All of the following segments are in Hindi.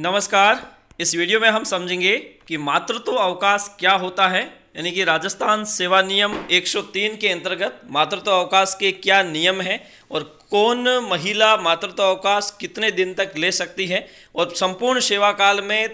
नमस्कार इस वीडियो में हम समझेंगे कि मातृत्व अवकाश क्या होता है यानी कि राजस्थान सेवा नियम 103 के अंतर्गत मातृत्व अवकाश के क्या नियम हैं और कौन महिला मातृत्व अवकाश कितने दिन तक ले सकती है और संपूर्ण सेवा काल में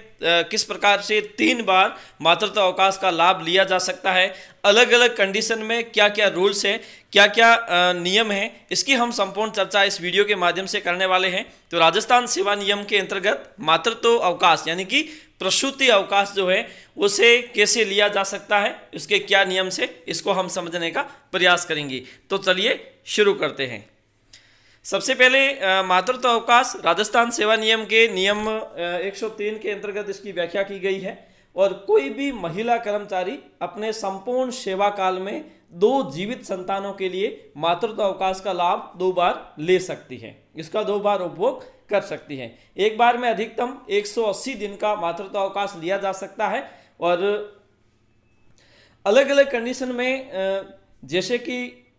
किस प्रकार से तीन बार मातृत्व अवकाश का लाभ लिया जा सकता है अलग अलग कंडीशन में क्या क्या रूल्स हैं क्या क्या नियम हैं इसकी हम संपूर्ण चर्चा इस वीडियो के माध्यम से करने वाले हैं तो राजस्थान सेवा नियम के अंतर्गत मातृत्व अवकाश यानी कि प्रसूति अवकाश जो है उसे कैसे लिया जा सकता है उसके क्या नियम से इसको हम समझने का प्रयास करेंगे तो चलिए शुरू करते हैं सबसे पहले मातृत्व अवकाश राजस्थान सेवा नियम के नियम 103 के अंतर्गत इसकी व्याख्या की गई है और कोई भी महिला कर्मचारी अपने संपूर्ण सेवा काल में दो जीवित संतानों के लिए मातृत्व अवकाश का लाभ दो बार ले सकती है इसका दो बार उपभोग कर सकती हैं एक बार में अधिकतम 180 दिन का मातृत्व अवकाश लिया जा सकता है और अलग अलग कंडीशन में जैसे कि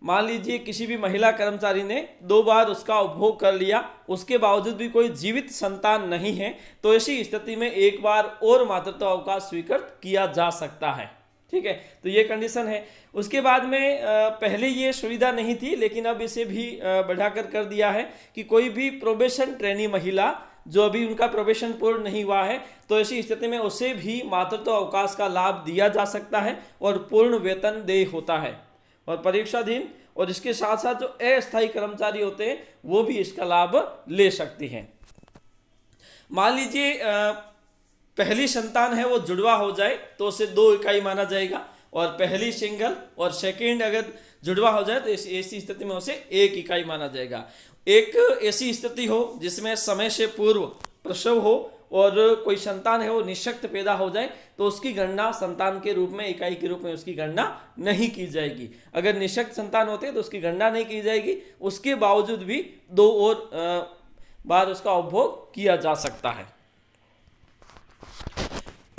मान लीजिए किसी भी महिला कर्मचारी ने दो बार उसका उपभोग कर लिया उसके बावजूद भी कोई जीवित संतान नहीं है तो ऐसी स्थिति में एक बार और मातृत्व अवकाश स्वीकृत किया जा सकता है ठीक है तो ये कंडीशन है उसके बाद में पहले ये सुविधा नहीं थी लेकिन अब इसे भी बढ़ाकर कर दिया है कि कोई भी प्रोबेशन ट्रेनी महिला जो अभी उनका प्रोबेशन पूर्ण नहीं हुआ है तो ऐसी स्थिति में उसे भी मातृत्व अवकाश का लाभ दिया जा सकता है और पूर्ण वेतन देय होता है और परीक्षाधीन और इसके साथ साथ जो अस्थायी कर्मचारी होते हैं वो भी इसका लाभ ले सकती हैं मान लीजिए पहली संतान है वो जुड़वा हो जाए तो उसे दो इकाई माना जाएगा और पहली सिंगल और सेकेंड अगर जुड़वा हो जाए तो ऐसी स्थिति में उसे एक इकाई माना जाएगा एक ऐसी स्थिति हो जिसमें समय से पूर्व प्रसव हो और कोई संतान है वो निशक्त पैदा हो जाए तो उसकी गणना संतान के रूप में इकाई के रूप में उसकी गणना नहीं की जाएगी अगर निशक्त संतान होते हैं तो उसकी गणना नहीं की जाएगी उसके बावजूद भी दो और बार उसका उपभोग किया जा सकता है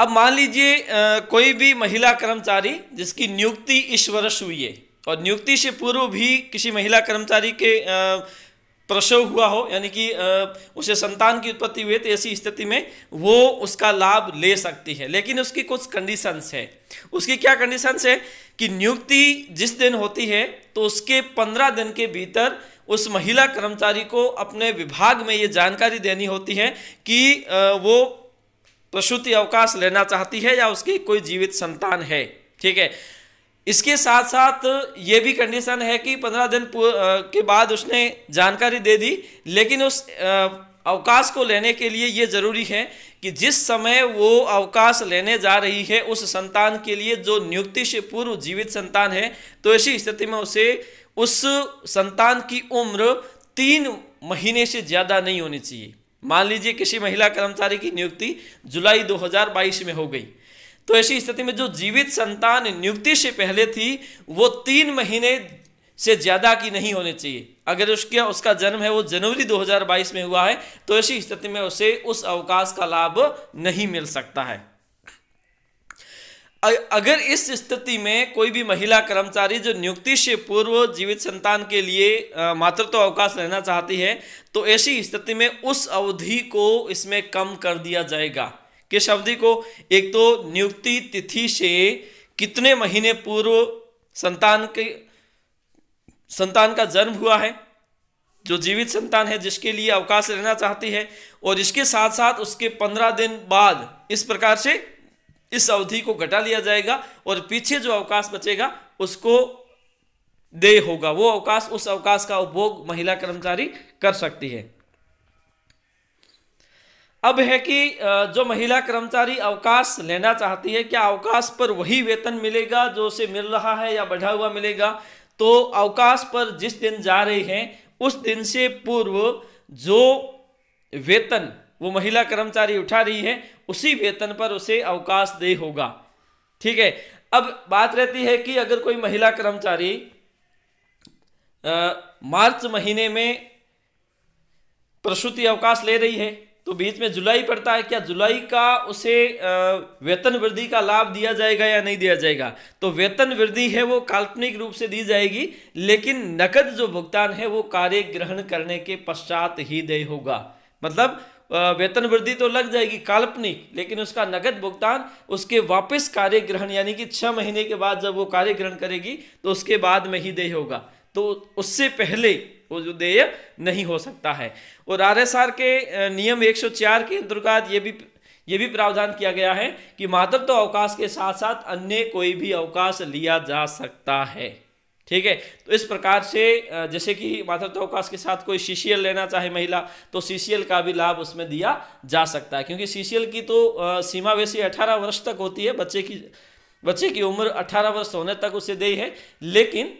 अब मान लीजिए कोई भी महिला कर्मचारी जिसकी नियुक्ति इस वर्ष हुई है और नियुक्ति से पूर्व भी किसी महिला कर्मचारी के प्रसव हुआ हो यानी कि उसे संतान की उत्पत्ति हुई तो ऐसी स्थिति में वो उसका लाभ ले सकती है लेकिन उसकी कुछ कंडीशंस है उसकी क्या कंडीशंस है कि नियुक्ति जिस दिन होती है तो उसके पंद्रह दिन के भीतर उस महिला कर्मचारी को अपने विभाग में ये जानकारी देनी होती है कि वो प्रसूति अवकाश लेना चाहती है या उसकी कोई जीवित संतान है ठीक है इसके साथ साथ ये भी कंडीशन है कि पंद्रह दिन के बाद उसने जानकारी दे दी लेकिन उस अवकाश को लेने के लिए ये जरूरी है कि जिस समय वो अवकाश लेने जा रही है उस संतान के लिए जो नियुक्ति से पूर्व जीवित संतान है तो ऐसी स्थिति में उसे उस संतान की उम्र तीन महीने से ज़्यादा नहीं होनी चाहिए मान लीजिए किसी महिला कर्मचारी की नियुक्ति जुलाई 2022 में हो गई तो ऐसी स्थिति में जो जीवित संतान नियुक्ति से पहले थी वो तीन महीने से ज़्यादा की नहीं होनी चाहिए अगर उसके उसका जन्म है वो जनवरी 2022 में हुआ है तो ऐसी स्थिति में उसे उस अवकाश का लाभ नहीं मिल सकता है अगर इस स्थिति में कोई भी महिला कर्मचारी जो नियुक्ति से पूर्व जीवित संतान के लिए मातृत्व तो अवकाश लेना चाहती है तो ऐसी स्थिति में उस अवधि को इसमें कम कर दिया जाएगा किस अवधि को एक तो नियुक्ति तिथि से कितने महीने पूर्व संतान के संतान का जन्म हुआ है जो जीवित संतान है जिसके लिए अवकाश लेना चाहती है और इसके साथ साथ उसके पंद्रह दिन बाद इस प्रकार से इस अवधि को घटा लिया जाएगा और पीछे जो अवकाश बचेगा उसको दे होगा वो अवकाश उस अवकाश का उपभोग महिला कर्मचारी कर सकती है अब है कि जो महिला कर्मचारी अवकाश लेना चाहती है क्या अवकाश पर वही वेतन मिलेगा जो उसे मिल रहा है या बढ़ा हुआ मिलेगा तो अवकाश पर जिस दिन जा रही है उस दिन से पूर्व जो वेतन वो महिला कर्मचारी उठा रही है उसी वेतन पर उसे अवकाश दे होगा ठीक है अब बात रहती है कि अगर कोई महिला कर्मचारी आ, मार्च महीने में प्रसूति अवकाश ले रही है तो बीच में जुलाई पड़ता है क्या जुलाई का उसे वेतन वृद्धि का लाभ दिया जाएगा या नहीं दिया जाएगा तो वेतन वृद्धि है वो काल्पनिक रूप से दी जाएगी लेकिन नकद जो भुगतान है वो कार्य ग्रहण करने के पश्चात ही दे होगा मतलब वेतन वृद्धि तो लग जाएगी काल्पनिक लेकिन उसका नगद भुगतान उसके वापस कार्य ग्रहण यानी कि छः महीने के बाद जब वो कार्य ग्रहण करेगी तो उसके बाद में ही देय होगा तो उससे पहले वो जो देय नहीं हो सकता है और आर के नियम 104 के अंतर्गत ये भी ये भी प्रावधान किया गया है कि मातृत्व तो अवकाश के साथ साथ अन्य कोई भी अवकाश लिया जा सकता है ठीक है तो इस प्रकार से जैसे कि मातृत्व अवकाश के साथ कोई सीसीएल लेना चाहे महिला तो सीसीएल का भी लाभ उसमें दिया जा सकता है क्योंकि सीसीएल की तो सीमा वैसे अठारह वर्ष तक होती है बच्चे की बच्चे की उम्र अठारह वर्ष होने तक उसे दे है लेकिन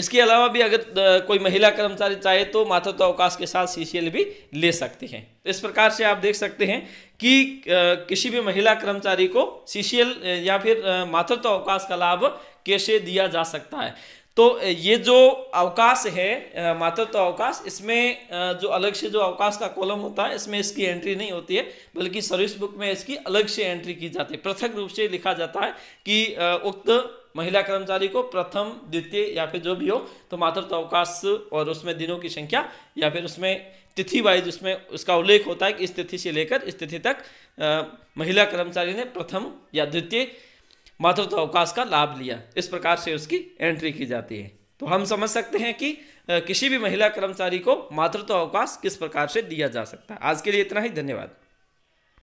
इसके अलावा भी अगर कोई महिला कर्मचारी चाहे तो मातृत्व अवकाश के साथ सीसीएल भी ले सकती हैं तो इस प्रकार से आप देख सकते हैं कि किसी भी महिला कर्मचारी को सीसीएल या फिर मातृत्व अवकाश का लाभ कैसे दिया जा सकता है तो ये जो अवकाश है मातृत्व तो अवकाश इसमें जो अलग से जो अवकाश का कॉलम होता है इसमें इसकी एंट्री नहीं होती है बल्कि सर्विस बुक में इसकी अलग से एंट्री की जाती है पृथक रूप से लिखा जाता है कि उक्त महिला कर्मचारी को प्रथम द्वितीय या फिर जो भी हो तो मातृत्व तो अवकाश और उसमें दिनों की संख्या या फिर उसमें तिथि वाइज उसमें उसका उल्लेख होता है कि इस तिथि से लेकर इस तिथि तक महिला कर्मचारी ने प्रथम या द्वितीय मातृत्व अवकाश का लाभ लिया इस प्रकार से उसकी एंट्री की जाती है तो हम समझ सकते हैं कि किसी भी महिला कर्मचारी को मातृत्व अवकाश किस प्रकार से दिया जा सकता है आज के लिए इतना ही धन्यवाद